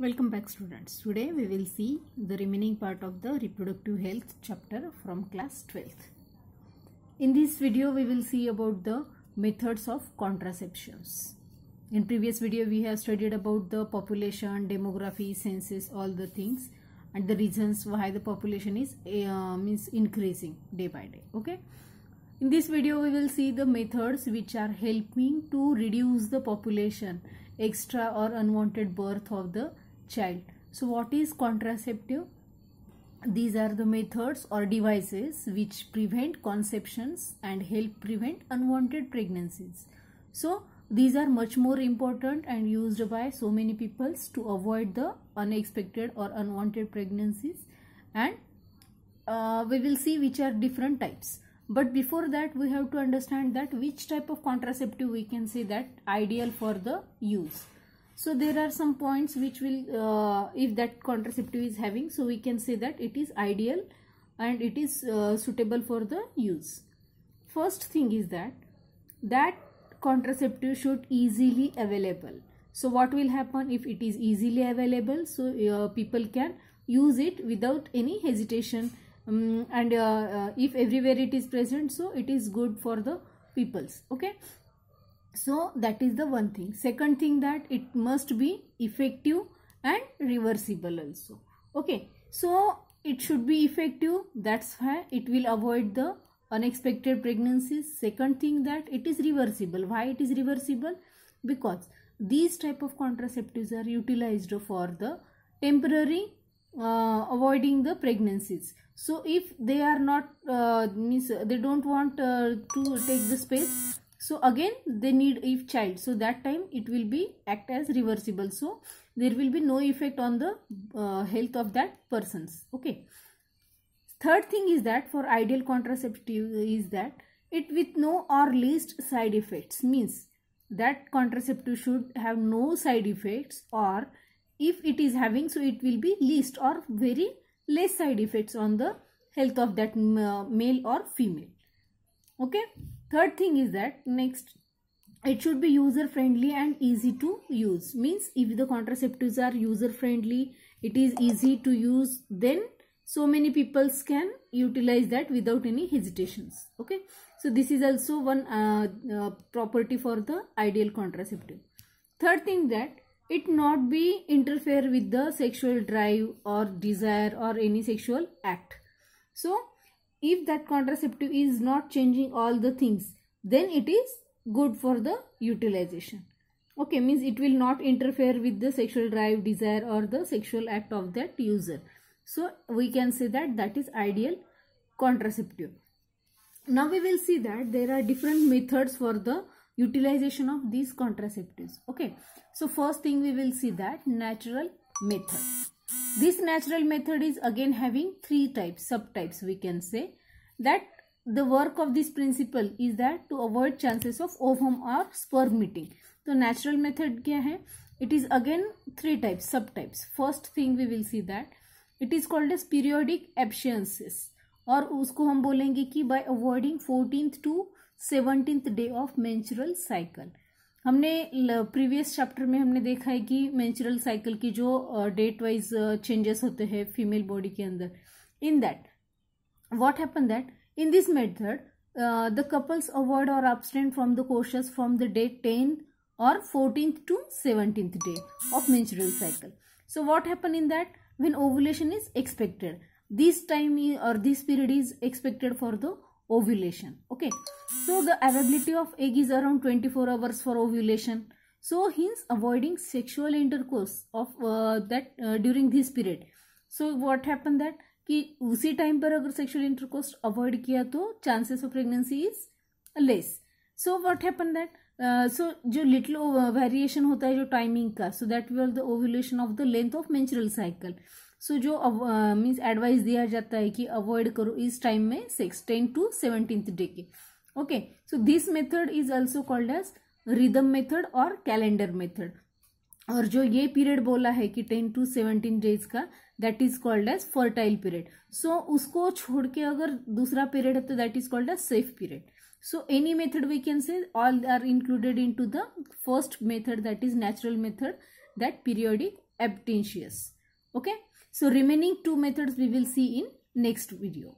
Welcome back students. Today we will see the remaining part of the reproductive health chapter from class 12th. In this video we will see about the methods of contraceptions. In previous video we have studied about the population, demography, census, all the things and the reasons why the population is eh, uh, means increasing day by day. Okay. In this video we will see the methods which are helping to reduce the population extra or unwanted birth of the child. So what is contraceptive? These are the methods or devices which prevent conceptions and help prevent unwanted pregnancies. So these are much more important and used by so many peoples to avoid the unexpected or unwanted pregnancies and uh, we will see which are different types but before that we have to understand that which type of contraceptive we can say that ideal for the use so there are some points which will uh, if that contraceptive is having so we can say that it is ideal and it is uh, suitable for the use first thing is that that contraceptive should easily available so what will happen if it is easily available so uh, people can use it without any hesitation um, and uh, uh, if everywhere it is present so it is good for the peoples okay so that is the one thing. Second thing that it must be effective and reversible also. Okay. So it should be effective. That's why it will avoid the unexpected pregnancies. Second thing that it is reversible. Why it is reversible? Because these type of contraceptives are utilized for the temporary uh, avoiding the pregnancies so if they are not uh, means they don't want uh, to take the space so again they need if child so that time it will be act as reversible so there will be no effect on the uh, health of that persons okay third thing is that for ideal contraceptive is that it with no or least side effects means that contraceptive should have no side effects or if it is having so it will be least or very less side effects on the health of that uh, male or female okay third thing is that next it should be user friendly and easy to use means if the contraceptives are user friendly it is easy to use then so many peoples can utilize that without any hesitations okay so this is also one uh, uh, property for the ideal contraceptive third thing that it not be interfere with the sexual drive or desire or any sexual act so if that contraceptive is not changing all the things then it is good for the utilization okay means it will not interfere with the sexual drive desire or the sexual act of that user so we can say that that is ideal contraceptive now we will see that there are different methods for the utilization of these contraceptives okay so first thing we will see that natural method This natural method is again having three types, sub types we can say that the work of this principle is that to avoid chances of ovum or sperm meeting. so natural method kya hai It is again three types, sub types First thing we will see that it is called as periodic absences और उसको हम बोलेंगे कि by avoiding 14th to 17th day of menstrual cycle. हमने previous chapter में हमने देखा है कि मैंचुरल साइकिल की जो डेट वाइज चेंजेस होते हैं फीमेल बॉडी के अंदर in that what happen that in this method the couples avoid और abstain from the coitus from the date ten और fourteenth to seventeenth day of menstrual cycle so what happen in that when ovulation is expected this time और this period is expected for the ovulation okay so the availability of egg is around 24 hours for ovulation so hence avoiding sexual intercourse of uh, that uh, during this period so what happened that कि उसी time पर अगर sexual intercourse avoid किया तो chances of pregnancy is less so what happen that so जो little variation होता है जो टाइमिंग का so that we are the ovulation of the length of menstrual cycle so जो मीन्स एडवाइस uh, दिया जाता है कि अवॉइड करो इस टाइम में sex ten to seventeenth day के okay so this method is also called as rhythm method और कैलेंडर मेथड और जो ये पीरियड बोला है कि टेन टू सेवनटीन डेज का that is called as fertile period so उसको छोड़ के अगर दूसरा पीरियड है तो that is called as safe period so method we can say all are included in to the first method that is natural method that that periodic abstinence okay So remaining two methods we will see in next video.